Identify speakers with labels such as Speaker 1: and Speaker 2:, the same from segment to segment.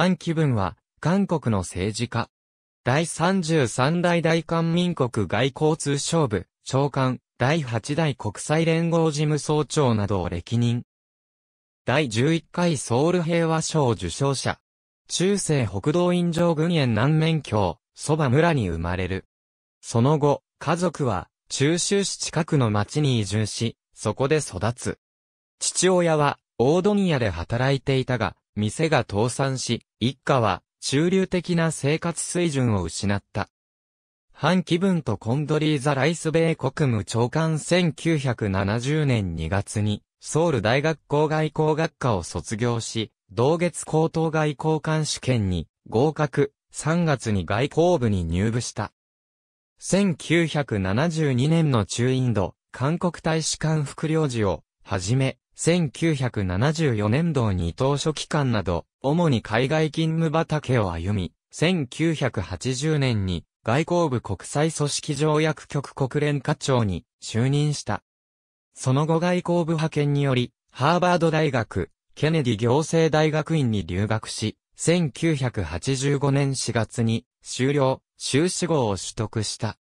Speaker 1: 反気文は、韓国の政治家。第33代大韓民国外交通商部、長官、第8代国際連合事務総長などを歴任。第11回ソウル平和賞受賞者。中世北道院城軍園南面郷、そば村に生まれる。その後、家族は、中州市近くの町に移住し、そこで育つ。父親は、オードニアで働いていたが、店が倒産し、一家は中流的な生活水準を失った。反気分とコンドリーザ・ライス米国務長官1970年2月に、ソウル大学校外交学科を卒業し、同月高等外交官試験に合格、3月に外交部に入部した。1972年の中インド、韓国大使館副領事を、はじめ、1974年度に当初期間など、主に海外勤務畑を歩み、1980年に外交部国際組織条約局国連課長に就任した。その後外交部派遣により、ハーバード大学、ケネディ行政大学院に留学し、1985年4月に修了、修士号を取得した。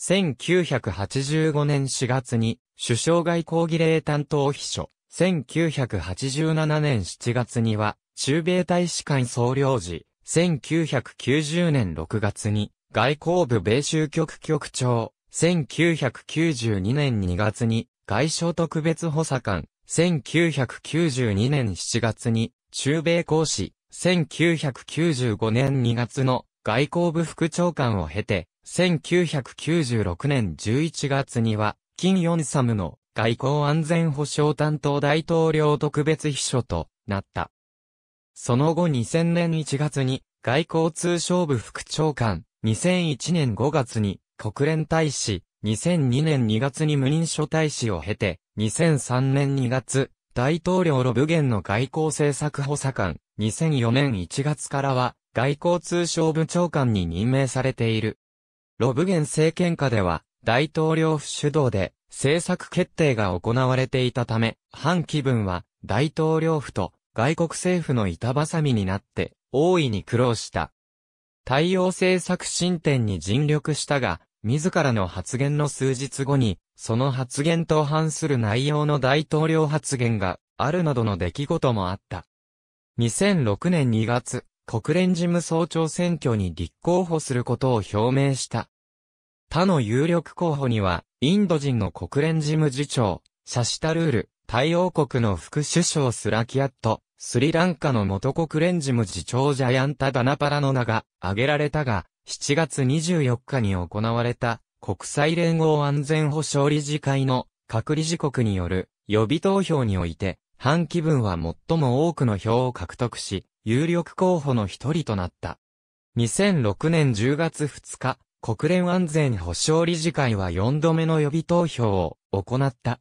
Speaker 1: 1985年4月に、首相外交儀礼担当秘書。1987年7月には、中米大使館総領事。1990年6月に、外交部米州局局長。1992年2月に、外相特別補佐官。1992年7月に、中米公使。1995年2月の外交部副長官を経て、1996年11月には、金ヨンサムの外交安全保障担当大統領特別秘書となった。その後2000年1月に外交通商部副長官、2001年5月に国連大使、2002年2月に無認所大使を経て、2003年2月、大統領ロブゲンの外交政策補佐官、2004年1月からは外交通商部長官に任命されている。ロブゲン政権下では、大統領府主導で、政策決定が行われていたため、反気分は、大統領府と外国政府の板挟みになって、大いに苦労した。対応政策進展に尽力したが、自らの発言の数日後に、その発言と反する内容の大統領発言があるなどの出来事もあった。2006年2月、国連事務総長選挙に立候補することを表明した。他の有力候補には、インド人の国連事務次長、シャシタルール、太陽国の副首相スラキアット、スリランカの元国連事務次長ジャヤンタ・ダナパラの名が挙げられたが、7月24日に行われた国際連合安全保障理事会の各理事国による予備投票において、反気分は最も多くの票を獲得し、有力候補の一人となった。2006年10月2日、国連安全保障理事会は4度目の予備投票を行った。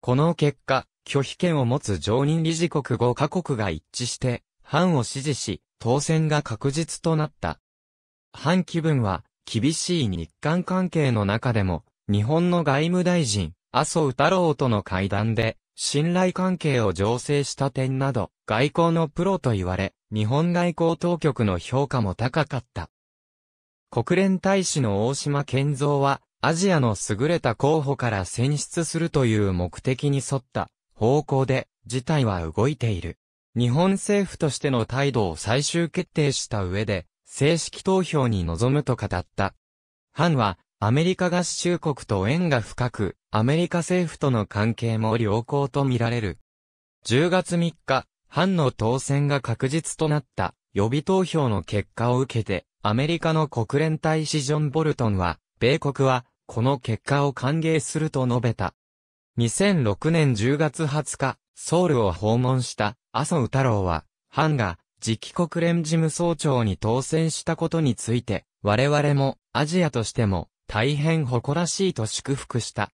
Speaker 1: この結果、拒否権を持つ常任理事国5カ国が一致して、反を支持し、当選が確実となった。反気分は、厳しい日韓関係の中でも、日本の外務大臣、麻生太郎との会談で、信頼関係を醸成した点など、外交のプロと言われ、日本外交当局の評価も高かった。国連大使の大島健三は、アジアの優れた候補から選出するという目的に沿った方向で、事態は動いている。日本政府としての態度を最終決定した上で、正式投票に臨むと語った。ハンは、アメリカ合衆国と縁が深く、アメリカ政府との関係も良好とみられる。10月3日、藩の当選が確実となった予備投票の結果を受けて、アメリカの国連大使ジョン・ボルトンは、米国は、この結果を歓迎すると述べた。2006年10月20日、ソウルを訪問した麻生太郎は、藩が次期国連事務総長に当選したことについて、我々もアジアとしても大変誇らしいと祝福した。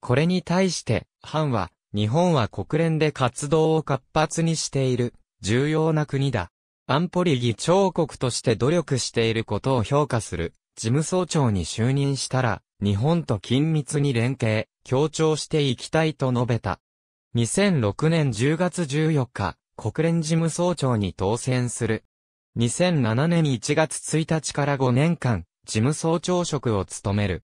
Speaker 1: これに対して、藩は、日本は国連で活動を活発にしている、重要な国だ。安保理議長国として努力していることを評価する、事務総長に就任したら、日本と緊密に連携、協調していきたいと述べた。2006年10月14日、国連事務総長に当選する。2007年1月1日から5年間、事務総長職を務める。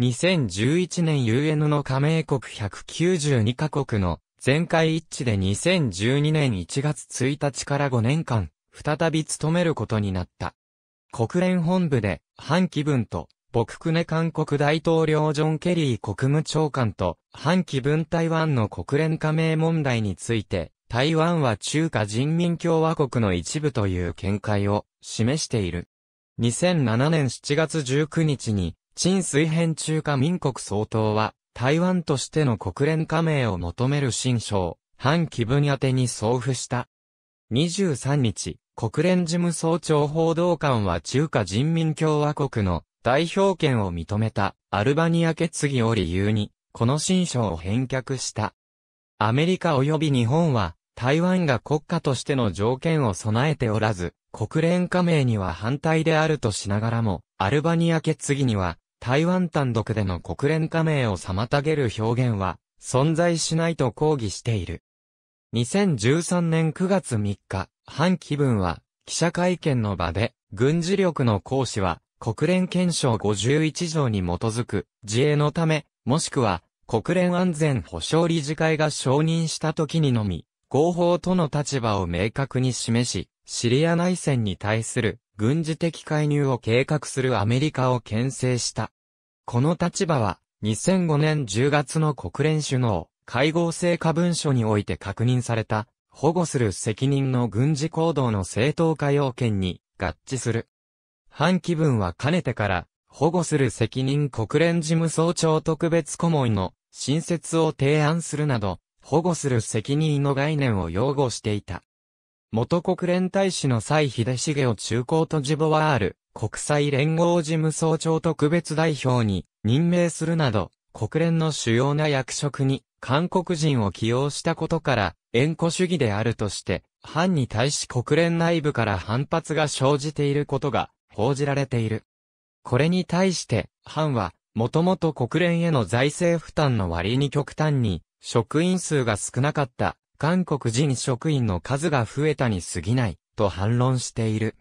Speaker 1: 2011年 UN の加盟国192カ国の全会一致で2012年1月1日から5年間、再び務めることになった。国連本部で、ハン・キブンと、ボククネ韓国大統領ジョン・ケリー国務長官と、ハン・キブン台湾の国連加盟問題について、台湾は中華人民共和国の一部という見解を示している。2007年7月19日に、陳水編中華民国総統は、台湾としての国連加盟を求める新章、反気分宛てに送付した。23日、国連事務総長報道官は中華人民共和国の代表権を認めたアルバニア決議を理由に、この新章を返却した。アメリカ及び日本は、台湾が国家としての条件を備えておらず、国連加盟には反対であるとしながらも、アルバニア決議には、台湾単独での国連加盟を妨げる表現は、存在しないと抗議している。2013年9月3日、反気分は、記者会見の場で、軍事力の行使は、国連憲章51条に基づく、自衛のため、もしくは、国連安全保障理事会が承認した時にのみ、合法との立場を明確に示し、シリア内戦に対する軍事的介入を計画するアメリカを牽制した。この立場は、2005年10月の国連首脳、会合成果文書において確認された、保護する責任の軍事行動の正当化要件に合致する。反気文はかねてから、保護する責任国連事務総長特別顧問の新設を提案するなど、保護する責任の概念を擁護していた。元国連大使の蔡秀重を中高とジボワール、国際連合事務総長特別代表に任命するなど、国連の主要な役職に韓国人を起用したことから、縁故主義であるとして、反に対し国連内部から反発が生じていることが報じられている。これに対して、反は、もともと国連への財政負担の割に極端に、職員数が少なかった韓国人職員の数が増えたに過ぎない、と反論している。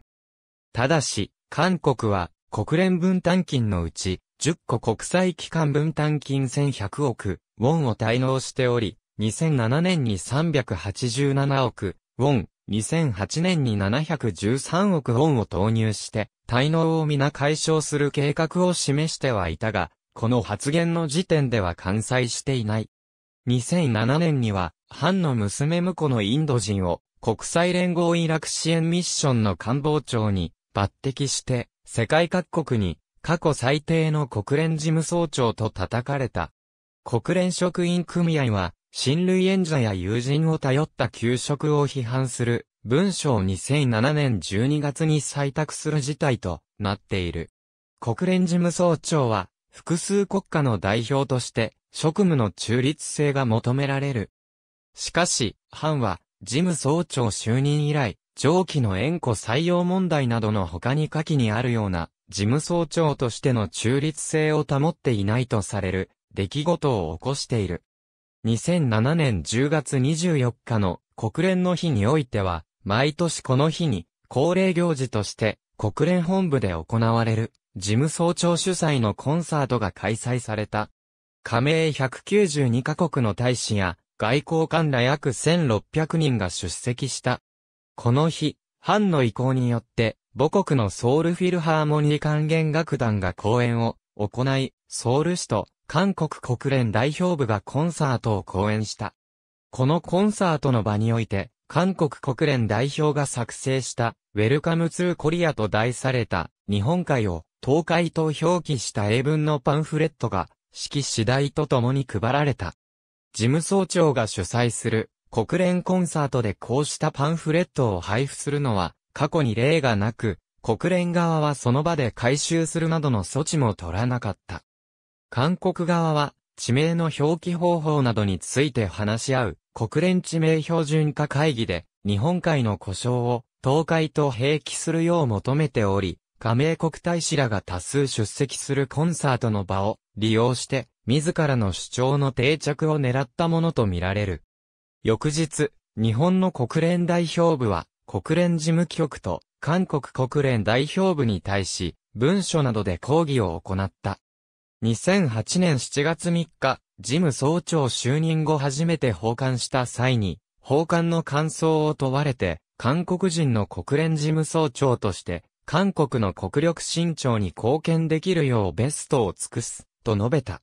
Speaker 1: ただし、韓国は、国連分担金のうち、10個国際機関分担金1100億、ウォンを滞納しており、2007年に387億、ウォン、2008年に713億ウォンを投入して、滞納を皆解消する計画を示してはいたが、この発言の時点では完済していない。2007年には、ハンの娘婿のインド人を、国際連合イラク支援ミッションの官房長に抜擢して、世界各国に過去最低の国連事務総長と叩かれた。国連職員組合は、親類演者や友人を頼った給食を批判する文書を2007年12月に採択する事態となっている。国連事務総長は、複数国家の代表として、職務の中立性が求められる。しかし、藩は、事務総長就任以来、上記の縁故採用問題などの他に下記にあるような、事務総長としての中立性を保っていないとされる、出来事を起こしている。2007年10月24日の国連の日においては、毎年この日に、恒例行事として、国連本部で行われる、事務総長主催のコンサートが開催された。加盟192カ国の大使や外交官ら約1600人が出席した。この日、藩の意向によって母国のソウルフィルハーモニー管弦楽団が講演を行い、ソウル市と韓国国連代表部がコンサートを講演した。このコンサートの場において、韓国国連代表が作成した、ウェルカムツーコリアと題された、日本海を、東海と表記した英文のパンフレットが式次第とともに配られた。事務総長が主催する国連コンサートでこうしたパンフレットを配布するのは過去に例がなく、国連側はその場で回収するなどの措置も取らなかった。韓国側は地名の表記方法などについて話し合う国連地名標準化会議で日本海の故障を東海と併記するよう求めており、加盟国大使らが多数出席するコンサートの場を利用して、自らの主張の定着を狙ったものとみられる。翌日、日本の国連代表部は、国連事務局と韓国国連代表部に対し、文書などで抗議を行った。2008年7月3日、事務総長就任後初めて訪韓した際に、訪韓の感想を問われて、韓国人の国連事務総長として、韓国の国力伸長に貢献できるようベストを尽くす。と述べた。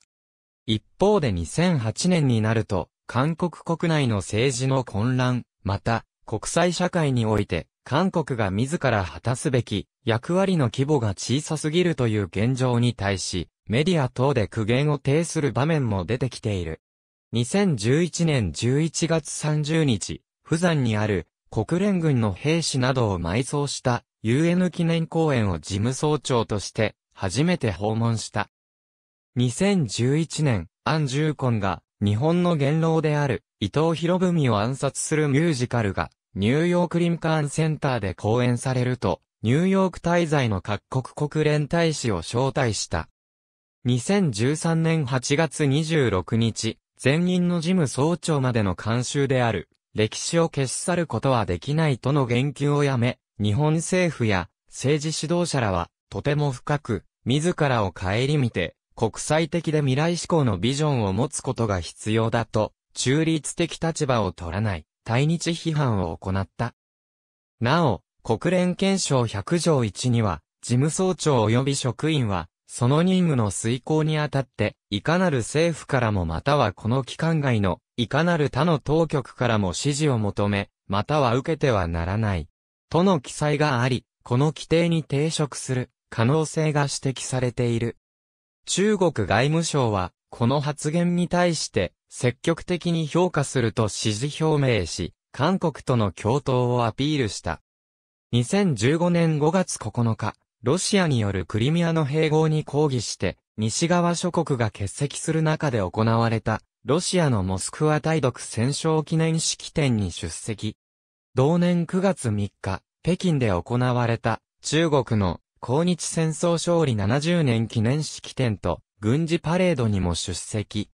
Speaker 1: 一方で2008年になると、韓国国内の政治の混乱、また、国際社会において、韓国が自ら果たすべき役割の規模が小さすぎるという現状に対し、メディア等で苦言を呈する場面も出てきている。2011年11月30日、釜山にある国連軍の兵士などを埋葬した UN 記念公園を事務総長として初めて訪問した。2011年、アン・ジューコンが、日本の元老である、伊藤博文を暗殺するミュージカルが、ニューヨークリンカーンセンターで公演されると、ニューヨーク滞在の各国国連大使を招待した。2013年8月26日、前任の事務総長までの監修である、歴史を消し去ることはできないとの言及をやめ、日本政府や政治指導者らは、とても深く、自らを顧みて、国際的で未来志向のビジョンを持つことが必要だと、中立的立場を取らない、対日批判を行った。なお、国連憲章100条1には、事務総長及び職員は、その任務の遂行にあたって、いかなる政府からもまたはこの機関外の、いかなる他の当局からも指示を求め、または受けてはならない。との記載があり、この規定に抵触する可能性が指摘されている。中国外務省は、この発言に対して、積極的に評価すると支持表明し、韓国との共闘をアピールした。2015年5月9日、ロシアによるクリミアの併合に抗議して、西側諸国が欠席する中で行われた、ロシアのモスクワ対独戦勝記念式典に出席。同年9月3日、北京で行われた、中国の抗日戦争勝利70年記念式典と軍事パレードにも出席。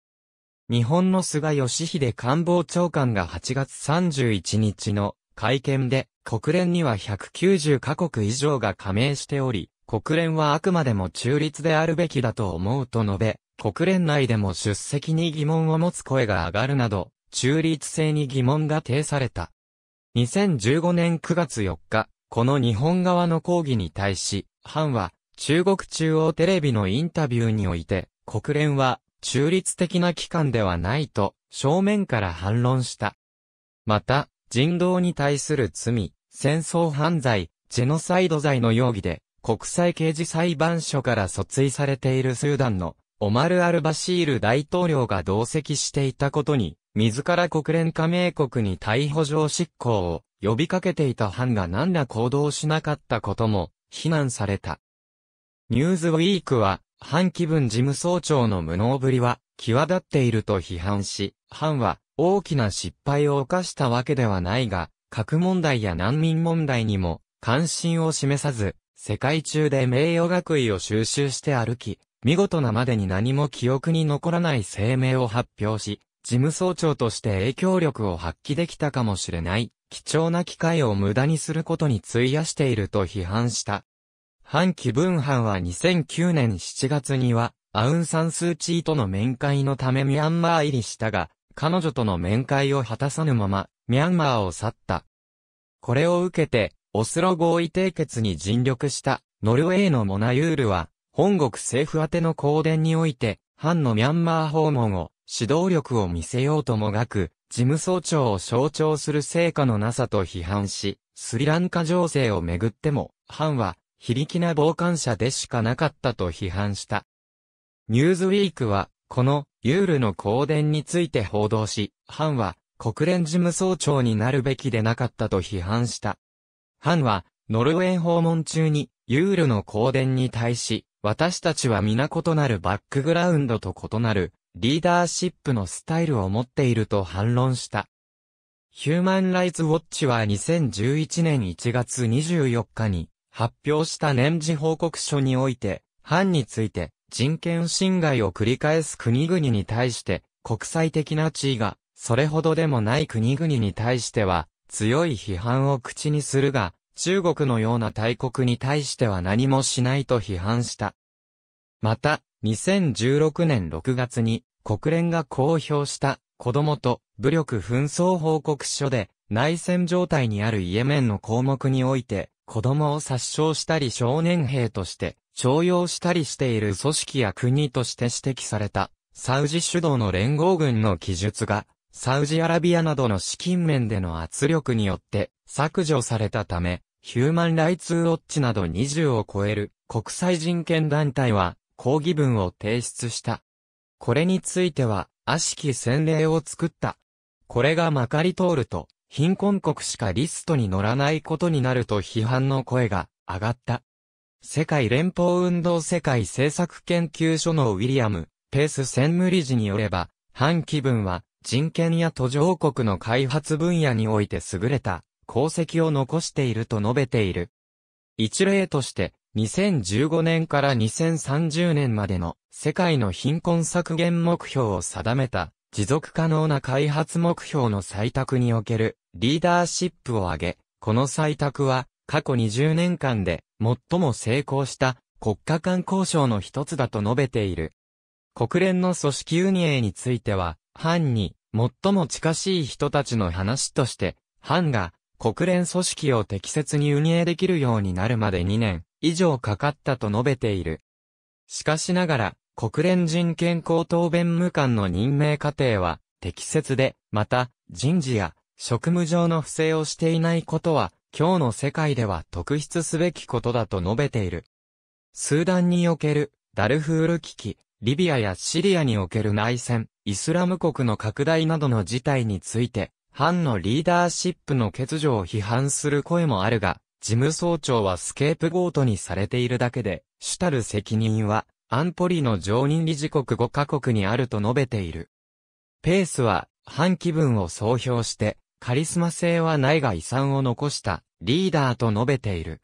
Speaker 1: 日本の菅義偉官房長官が8月31日の会見で国連には190カ国以上が加盟しており、国連はあくまでも中立であるべきだと思うと述べ、国連内でも出席に疑問を持つ声が上がるなど、中立性に疑問が呈された。2015年9月4日、この日本側の抗議に対し、藩は中国中央テレビのインタビューにおいて、国連は中立的な機関ではないと正面から反論した。また、人道に対する罪、戦争犯罪、ジェノサイド罪の容疑で、国際刑事裁判所から訴追されているスーダンのオマル・アルバシール大統領が同席していたことに自ら国連加盟国に逮捕状執行を呼びかけていた藩が何ら行動しなかったことも非難された。ニューズウィークは、反気分事務総長の無能ぶりは、際立っていると批判し、藩は、大きな失敗を犯したわけではないが、核問題や難民問題にも、関心を示さず、世界中で名誉学位を収集して歩き、見事なまでに何も記憶に残らない声明を発表し、事務総長として影響力を発揮できたかもしれない、貴重な機会を無駄にすることに費やしていると批判した。反気分班は2009年7月には、アウンサンスーチーとの面会のためミャンマー入りしたが、彼女との面会を果たさぬまま、ミャンマーを去った。これを受けて、オスロ合意締結に尽力した、ノルウェーのモナユールは、本国政府宛ての公電において、反のミャンマー訪問を、指導力を見せようともがく、事務総長を象徴する成果のなさと批判し、スリランカ情勢をめぐっても、ハンは、非力な傍観者でしかなかったと批判した。ニューズウィークは、この、ユールの公伝について報道し、ハンは、国連事務総長になるべきでなかったと批判した。ハンは、ノルウェー訪問中に、ユールの公伝に対し、私たちは皆異なるバックグラウンドと異なるリーダーシップのスタイルを持っていると反論した。ヒューマン・ライズウォッチは2011年1月24日に発表した年次報告書において、藩について人権侵害を繰り返す国々に対して国際的な地位がそれほどでもない国々に対しては強い批判を口にするが、中国のような大国に対しては何もしないと批判した。また、2016年6月に国連が公表した子供と武力紛争報告書で内戦状態にあるイエメンの項目において子供を殺傷したり少年兵として徴用したりしている組織や国として指摘されたサウジ主導の連合軍の記述がサウジアラビアなどの資金面での圧力によって削除されたため、ヒューマン・ライツ・ウォッチなど20を超える国際人権団体は抗議文を提出した。これについては、悪しき洗礼を作った。これがまかり通ると、貧困国しかリストに乗らないことになると批判の声が上がった。世界連邦運動世界政策研究所のウィリアム・ペース専務理事によれば、反気分は人権や途上国の開発分野において優れた功績を残していると述べている。一例として、2015年から2030年までの世界の貧困削減目標を定めた持続可能な開発目標の採択におけるリーダーシップを挙げ、この採択は過去20年間で最も成功した国家間交渉の一つだと述べている。国連の組織運営については、藩に最も近しい人たちの話として、藩が国連組織を適切に運営できるようになるまで2年、以上かかったと述べている。しかしながら、国連人権高等弁務官の任命過程は適切で、また、人事や職務上の不正をしていないことは、今日の世界では特筆すべきことだと述べている。スーダンにおけるダルフール危機、リビアやシリアにおける内戦、イスラム国の拡大などの事態について、反のリーダーシップの欠如を批判する声もあるが、事務総長はスケープゴートにされているだけで、主たる責任は、安保理の常任理事国5カ国にあると述べている。ペースは、反気分を総評して、カリスマ性はないが遺産を残したリーダーと述べている。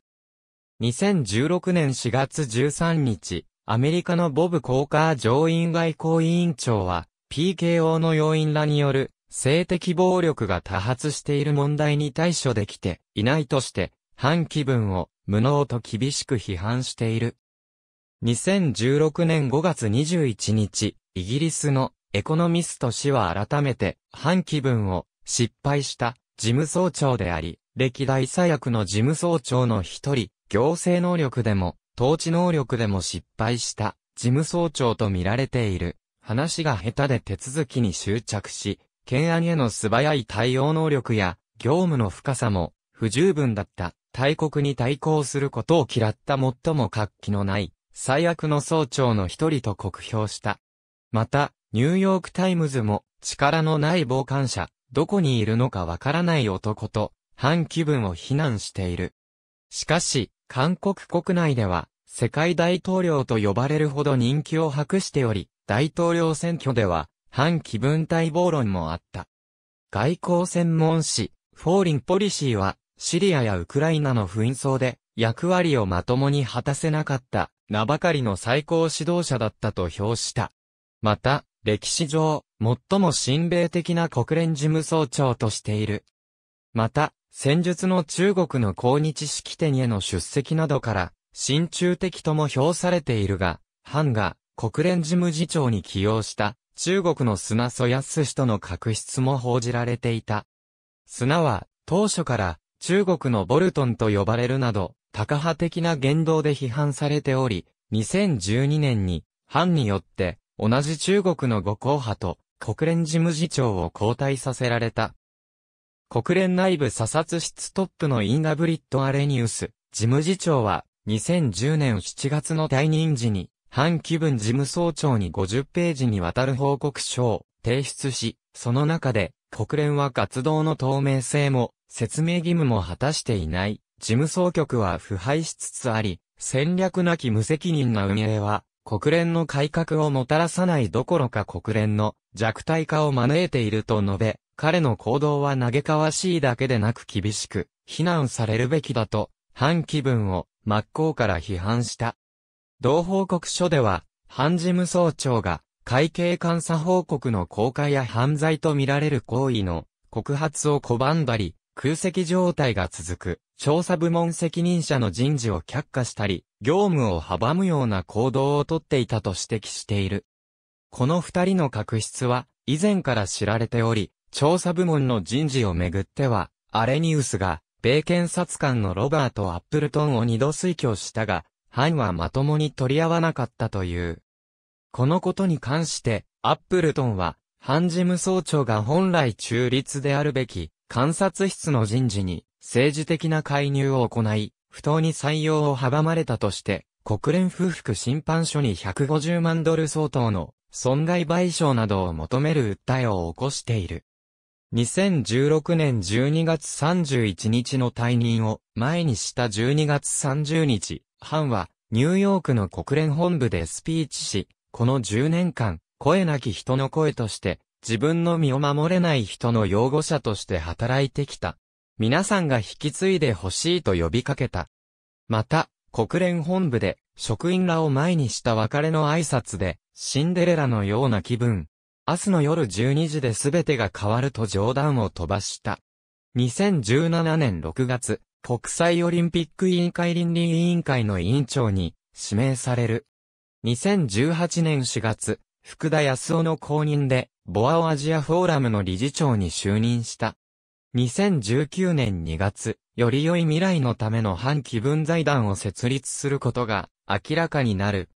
Speaker 1: 2016年4月13日、アメリカのボブ・コーカー上院外交委員長は、PKO の要員らによる性的暴力が多発している問題に対処できていないとして、反気分を無能と厳しく批判している。2016年5月21日、イギリスのエコノミスト氏は改めて、反気分を失敗した事務総長であり、歴代最悪の事務総長の一人、行政能力でも、統治能力でも失敗した事務総長と見られている。話が下手で手続きに執着し、懸案への素早い対応能力や業務の深さも不十分だった大国に対抗することを嫌った最も活気のない最悪の総長の一人と酷評した。また、ニューヨークタイムズも力のない傍観者、どこにいるのかわからない男と、反気分を非難している。しかし、韓国国内では、世界大統領と呼ばれるほど人気を博しており、大統領選挙では、反気分待暴論もあった。外交専門誌、フォーリンポリシーは、シリアやウクライナの紛争で役割をまともに果たせなかった名ばかりの最高指導者だったと評した。また、歴史上、最も親米的な国連事務総長としている。また、戦術の中国の抗日式典への出席などから、親中的とも評されているが、ハンが国連事務次長に起用した中国の砂蘇康氏との確執も報じられていた。砂は当初から中国のボルトンと呼ばれるなど、高派的な言動で批判されており、2012年に、藩によって、同じ中国の五候派と、国連事務次長を交代させられた。国連内部査察室トップのインガブリッド・アレニウス、事務次長は、2010年7月の退任時に、反気分事務総長に50ページにわたる報告書を提出し、その中で、国連は活動の透明性も、説明義務も果たしていない、事務総局は腐敗しつつあり、戦略なき無責任な運営は、国連の改革をもたらさないどころか国連の弱体化を招いていると述べ、彼の行動は嘆かわしいだけでなく厳しく、非難されるべきだと、反気分を真っ向から批判した。同報告書では、反事務総長が、会計監査報告の公開や犯罪とみられる行為の告発を拒んだり、空席状態が続く、調査部門責任者の人事を却下したり、業務を阻むような行動をとっていたと指摘している。この二人の確執は、以前から知られており、調査部門の人事をめぐっては、アレニウスが、米検察官のロバート・アップルトンを二度推挙したが、ンはまともに取り合わなかったという。このことに関して、アップルトンは、ン事務総長が本来中立であるべき、観察室の人事に政治的な介入を行い、不当に採用を阻まれたとして、国連夫婦審判所に150万ドル相当の損害賠償などを求める訴えを起こしている。2016年12月31日の退任を前にした12月30日、ハンはニューヨークの国連本部でスピーチし、この10年間、声なき人の声として自分の身を守れない人の擁護者として働いてきた。皆さんが引き継いでほしいと呼びかけた。また、国連本部で、職員らを前にした別れの挨拶で、シンデレラのような気分。明日の夜12時で全てが変わると冗談を飛ばした。2017年6月、国際オリンピック委員会倫理委員会の委員長に指名される。2018年4月、福田康夫の公認で、ボアオアジアフォーラムの理事長に就任した。2019年2月、より良い未来のための反気分財団を設立することが明らかになる。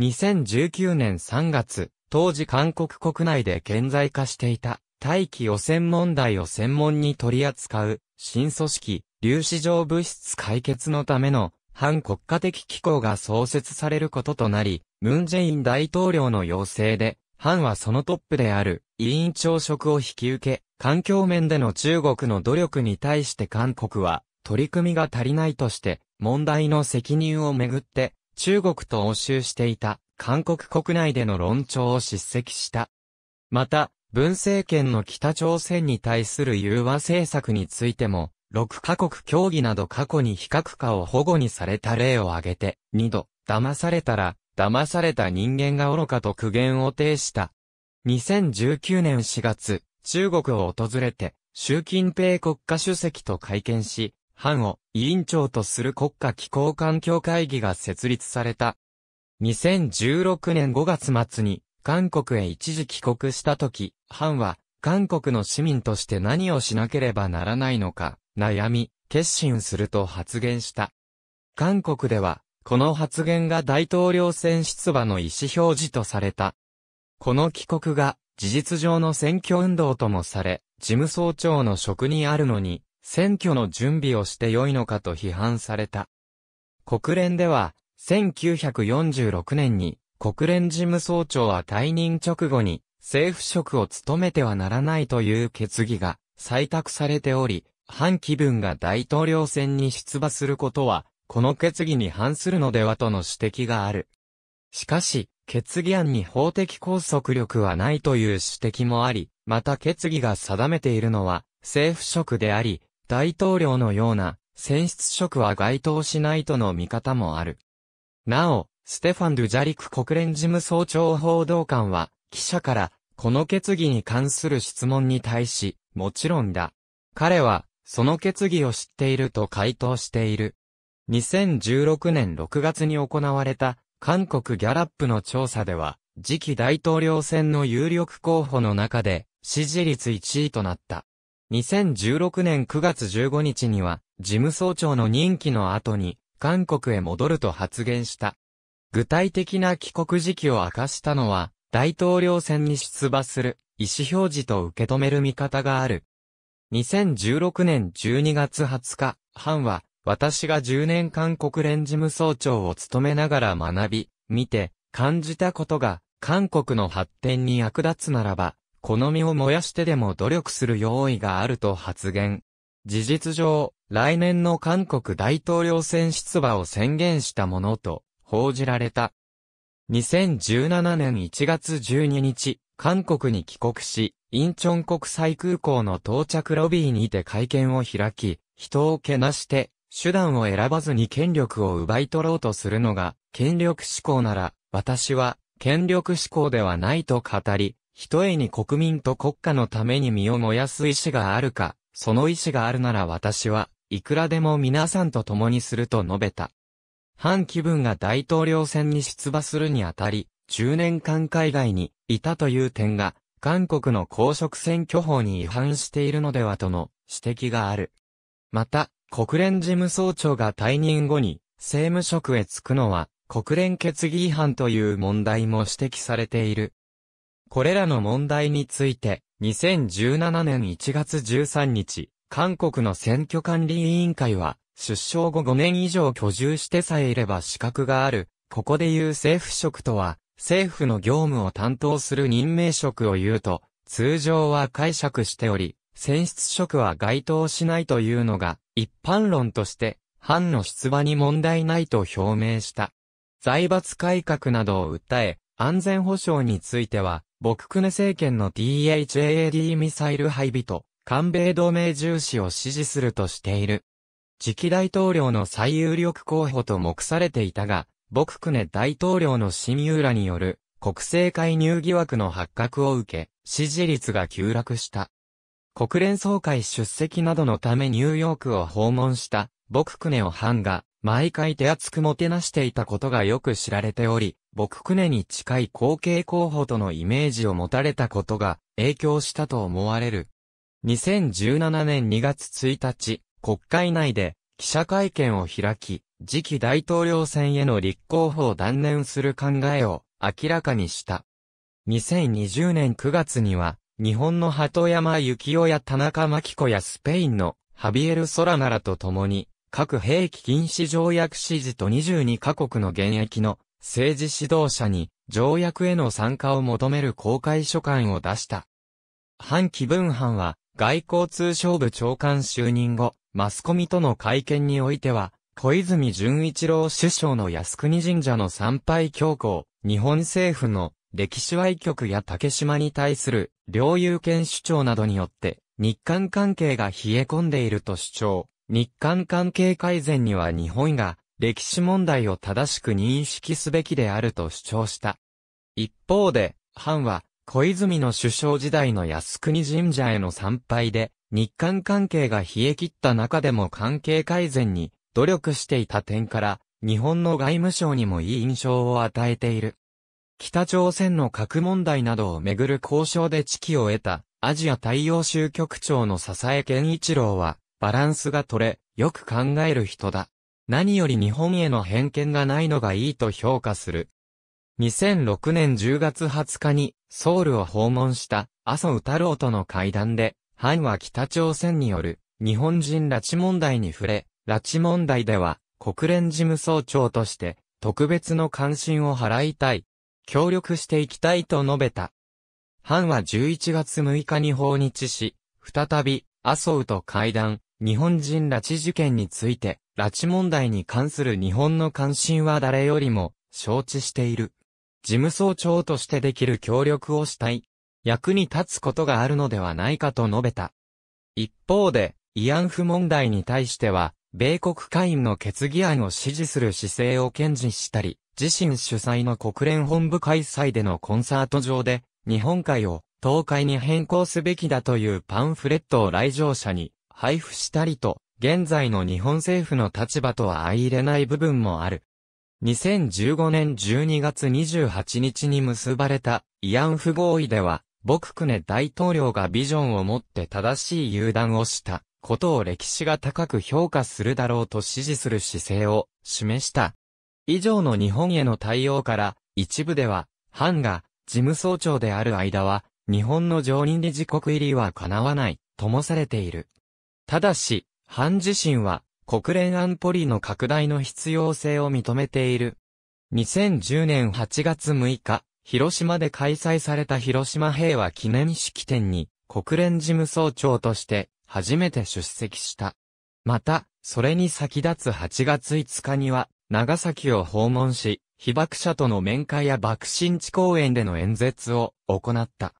Speaker 1: 2019年3月、当時韓国国内で顕在化していた大気汚染問題を専門に取り扱う新組織粒子状物質解決のための反国家的機構が創設されることとなり、ムンジェイン大統領の要請で、ハンはそのトップである委員長職を引き受け、環境面での中国の努力に対して韓国は取り組みが足りないとして、問題の責任をめぐって、中国と応酬していた韓国国内での論調を叱責した。また、文政権の北朝鮮に対する融和政策についても、6カ国協議など過去に非核化を保護にされた例を挙げて、2度、騙されたら、騙された人間が愚かと苦言を呈した。2019年4月、中国を訪れて、習近平国家主席と会見し、藩を委員長とする国家気候環境会議が設立された。2016年5月末に韓国へ一時帰国した時、藩は韓国の市民として何をしなければならないのか悩み、決心すると発言した。韓国ではこの発言が大統領選出馬の意思表示とされた。この帰国が事実上の選挙運動ともされ、事務総長の職にあるのに、選挙の準備をして良いのかと批判された。国連では、1946年に国連事務総長は退任直後に政府職を務めてはならないという決議が採択されており、反気分が大統領選に出馬することはこの決議に反するのではとの指摘がある。しかし、決議案に法的拘束力はないという指摘もあり、また決議が定めているのは政府職であり、大統領のような選出職は該当しないとの見方もある。なお、ステファン・ドゥジャリク国連事務総長報道官は、記者から、この決議に関する質問に対し、もちろんだ。彼は、その決議を知っていると回答している。2016年6月に行われた韓国ギャラップの調査では、次期大統領選の有力候補の中で支持率1位となった。2016年9月15日には、事務総長の任期の後に、韓国へ戻ると発言した。具体的な帰国時期を明かしたのは、大統領選に出馬する、意思表示と受け止める見方がある。2016年12月20日、ハンは、私が10年間国連事務総長を務めながら学び、見て、感じたことが、韓国の発展に役立つならば、この身を燃やしてでも努力する用意があると発言。事実上、来年の韓国大統領選出馬を宣言したものと報じられた。2017年1月12日、韓国に帰国し、インチョン国際空港の到着ロビーにて会見を開き、人をけなして、手段を選ばずに権力を奪い取ろうとするのが、権力志向なら、私は、権力志向ではないと語り、ひとえに国民と国家のために身を燃やす意志があるか、その意志があるなら私は、いくらでも皆さんと共にすると述べた。反気分が大統領選に出馬するにあたり、10年間海外にいたという点が、韓国の公職選挙法に違反しているのではとの指摘がある。また、国連事務総長が退任後に政務職へ就くのは国連決議違反という問題も指摘されている。これらの問題について2017年1月13日、韓国の選挙管理委員会は出生後5年以上居住してさえいれば資格がある、ここで言う政府職とは、政府の業務を担当する任命職を言うと、通常は解釈しており、選出職は該当しないというのが、一般論として、藩の出馬に問題ないと表明した。財閥改革などを訴え、安全保障については、僕クネ政権の DHAAD ミサイル配備と、韓米同盟重視を支持するとしている。次期大統領の最有力候補と目されていたが、僕クネ大統領の親友らによる国政介入疑惑の発覚を受け、支持率が急落した。国連総会出席などのためニューヨークを訪問した、僕クネをハンが、毎回手厚くもてなしていたことがよく知られており、僕クネに近い後継候補とのイメージを持たれたことが影響したと思われる。2017年2月1日、国会内で記者会見を開き、次期大統領選への立候補を断念する考えを明らかにした。2020年9月には、日本の鳩山幸男や田中真紀子やスペインのハビエル・ソラナラと共に、各兵器禁止条約支持と22カ国の現役の政治指導者に条約への参加を求める公開書簡を出した。反気分班は外交通商部長官就任後、マスコミとの会見においては、小泉純一郎首相の靖国神社の参拝教皇、日本政府の歴史歪局や竹島に対する領有権主張などによって、日韓関係が冷え込んでいると主張。日韓関係改善には日本が歴史問題を正しく認識すべきであると主張した。一方で、藩は小泉の首相時代の靖国神社への参拝で、日韓関係が冷え切った中でも関係改善に努力していた点から、日本の外務省にもいい印象を与えている。北朝鮮の核問題などをめぐる交渉で地機を得た、アジア太陽州局長の笹江健一郎は、バランスが取れ、よく考える人だ。何より日本への偏見がないのがいいと評価する。2006年10月20日にソウルを訪問した麻生太郎との会談で、ハンは北朝鮮による日本人拉致問題に触れ、拉致問題では国連事務総長として特別の関心を払いたい協力していきたいと述べた。藩は11月6日に訪日し、再び、麻生と会談、日本人拉致事件について、拉致問題に関する日本の関心は誰よりも承知している。事務総長としてできる協力をしたい。役に立つことがあるのではないかと述べた。一方で、慰安婦問題に対しては、米国会員の決議案を支持する姿勢を堅持したり、自身主催の国連本部開催でのコンサート上で、日本海を東海に変更すべきだというパンフレットを来場者に配布したりと、現在の日本政府の立場とは相入れない部分もある。2015年12月28日に結ばれた慰安婦合意では、僕クネ大統領がビジョンを持って正しい誘断をしたことを歴史が高く評価するだろうと支持する姿勢を示した。以上の日本への対応から、一部では、ハンが、事務総長である間は、日本の常任理事国入りは叶わない、ともされている。ただし、ハン自身は、国連安保理の拡大の必要性を認めている。2010年8月6日、広島で開催された広島平和記念式典に、国連事務総長として、初めて出席した。また、それに先立つ8月5日には、長崎を訪問し、被爆者との面会や爆心地公園での演説を行った。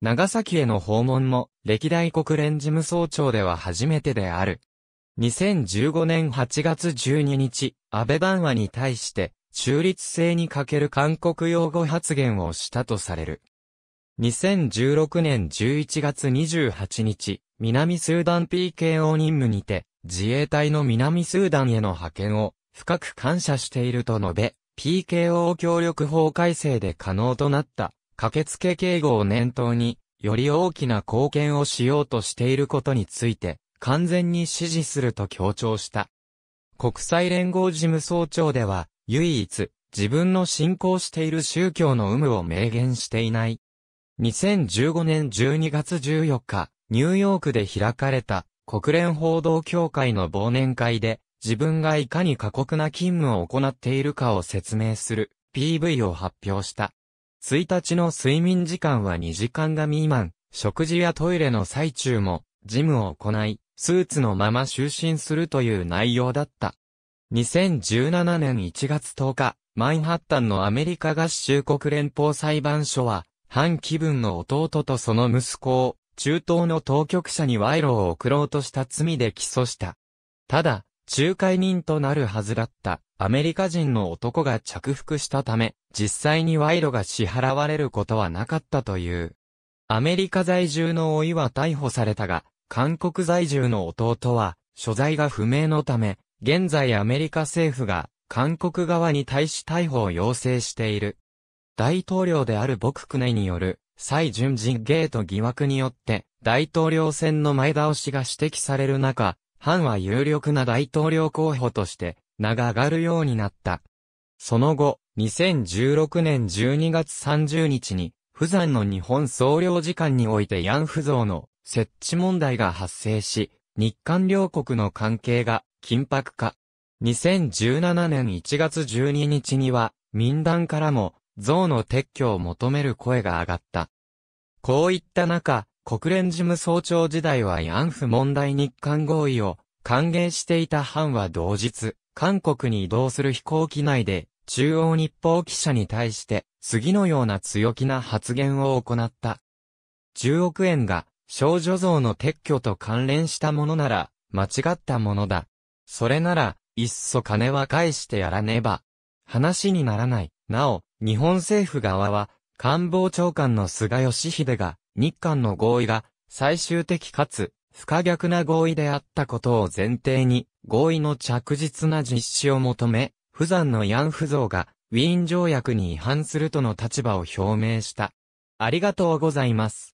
Speaker 1: 長崎への訪問も、歴代国連事務総長では初めてである。2015年8月12日、安倍談話に対して、中立性に欠ける韓国用語発言をしたとされる。2016年11月28日、南スーダン PKO 任務にて、自衛隊の南スーダンへの派遣を深く感謝していると述べ、PKO 協力法改正で可能となった、駆けつけ警護を念頭に、より大きな貢献をしようとしていることについて、完全に支持すると強調した。国際連合事務総長では、唯一、自分の信仰している宗教の有無を明言していない。2015年12月14日、ニューヨークで開かれた国連報道協会の忘年会で、自分がいかに過酷な勤務を行っているかを説明する PV を発表した。1日の睡眠時間は2時間が未満、食事やトイレの最中も、ジムを行い、スーツのまま就寝するという内容だった。2017年1月10日、マンハッタンのアメリカ合衆国連邦裁判所は、反気分の弟とその息子を、中東の当局者に賄賂を送ろうとした罪で起訴した。ただ、仲介人となるはずだったアメリカ人の男が着服したため、実際に賄賂が支払われることはなかったという。アメリカ在住の老いは逮捕されたが、韓国在住の弟は、所在が不明のため、現在アメリカ政府が、韓国側に対し逮捕を要請している。大統領である僕クネによる、蔡順人ゲート疑惑によって、大統領選の前倒しが指摘される中、ハンは有力な大統領候補として名が上がるようになった。その後、2016年12月30日に、富山の日本総領事館においてヤンフウの設置問題が発生し、日韓両国の関係が緊迫化。2017年1月12日には、民団からも、像の撤去を求める声が上がった。こういった中、国連事務総長時代は慰安婦問題日韓合意を歓迎していた藩は同日、韓国に移動する飛行機内で、中央日報記者に対して、次のような強気な発言を行った。10億円が少女像の撤去と関連したものなら、間違ったものだ。それなら、いっそ金は返してやらねば。話にならない。なお、日本政府側は、官房長官の菅義偉が、日韓の合意が最終的かつ不可逆な合意であったことを前提に合意の着実な実施を求め、不山のヤン婦像がウィーン条約に違反するとの立場を表明した。ありがとうございます。